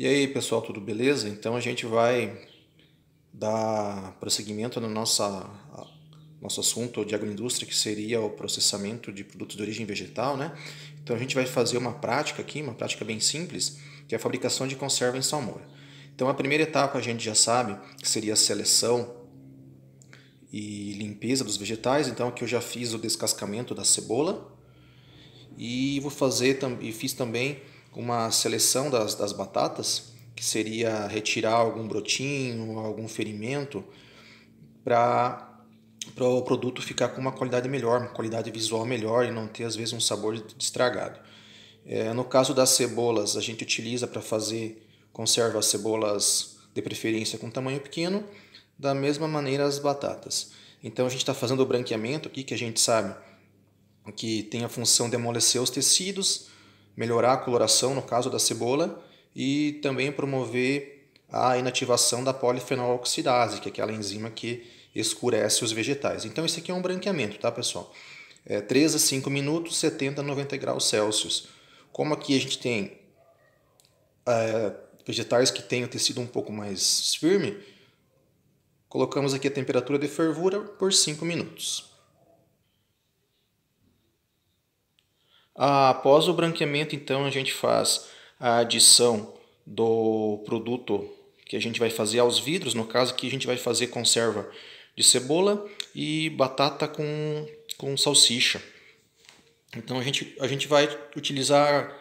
E aí, pessoal, tudo beleza? Então a gente vai dar prosseguimento no nossa, nosso assunto de agroindústria, que seria o processamento de produtos de origem vegetal, né? Então a gente vai fazer uma prática aqui, uma prática bem simples, que é a fabricação de conserva em salmoura. Então a primeira etapa a gente já sabe que seria a seleção e limpeza dos vegetais. Então aqui eu já fiz o descascamento da cebola e vou fazer e fiz também uma seleção das, das batatas, que seria retirar algum brotinho, algum ferimento, para para o produto ficar com uma qualidade melhor, uma qualidade visual melhor e não ter às vezes um sabor estragado. É, no caso das cebolas, a gente utiliza para fazer conserva as cebolas de preferência com tamanho pequeno, da mesma maneira as batatas. Então a gente está fazendo o branqueamento aqui que a gente sabe que tem a função de amolecer os tecidos, melhorar a coloração, no caso da cebola, e também promover a inativação da polifenoloxidase, que é aquela enzima que escurece os vegetais. Então, isso aqui é um branqueamento, tá, pessoal? É 3 a 5 minutos, 70 a 90 graus Celsius. Como aqui a gente tem é, vegetais que têm o tecido um pouco mais firme, colocamos aqui a temperatura de fervura por 5 minutos. Após o branqueamento, então, a gente faz a adição do produto que a gente vai fazer aos vidros, no caso aqui a gente vai fazer conserva de cebola e batata com, com salsicha. Então a gente, a gente vai utilizar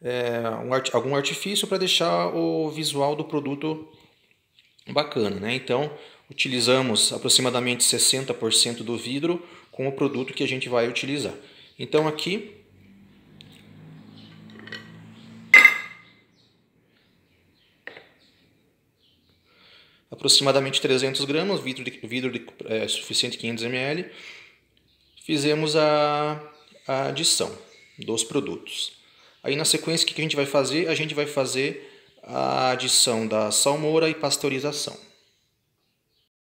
é, um, algum artifício para deixar o visual do produto bacana. Né? Então utilizamos aproximadamente 60% do vidro com o produto que a gente vai utilizar. Então aqui aproximadamente 300 gramas, vidro, de, vidro de, é, suficiente 500 ml. Fizemos a, a adição dos produtos. Aí na sequência, o que a gente vai fazer? A gente vai fazer a adição da salmoura e pasteurização.